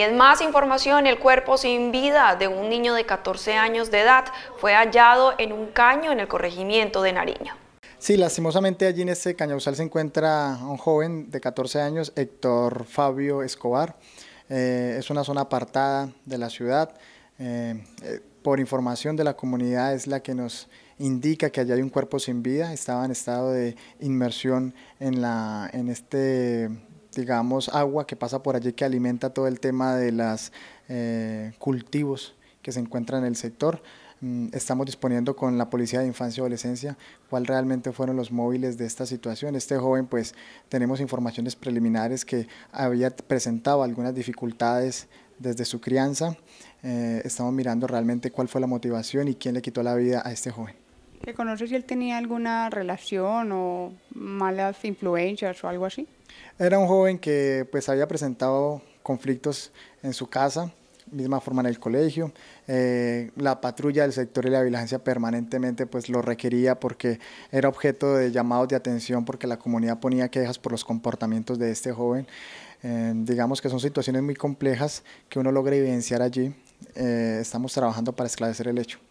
Y en más información, el cuerpo sin vida de un niño de 14 años de edad fue hallado en un caño en el corregimiento de Nariño. Sí, lastimosamente allí en este cañauzal se encuentra un joven de 14 años, Héctor Fabio Escobar. Eh, es una zona apartada de la ciudad. Eh, eh, por información de la comunidad es la que nos indica que allá hay un cuerpo sin vida. Estaba en estado de inmersión en, la, en este digamos, agua que pasa por allí que alimenta todo el tema de los eh, cultivos que se encuentran en el sector. Mm, estamos disponiendo con la Policía de Infancia y Adolescencia cuál realmente fueron los móviles de esta situación. Este joven, pues, tenemos informaciones preliminares que había presentado algunas dificultades desde su crianza. Eh, estamos mirando realmente cuál fue la motivación y quién le quitó la vida a este joven. ¿Que conoce si él tenía alguna relación o malas influencias o algo así? Era un joven que pues había presentado conflictos en su casa, misma forma en el colegio. Eh, la patrulla del sector de la vigilancia permanentemente pues lo requería porque era objeto de llamados de atención porque la comunidad ponía quejas por los comportamientos de este joven. Eh, digamos que son situaciones muy complejas que uno logra evidenciar allí. Eh, estamos trabajando para esclarecer el hecho.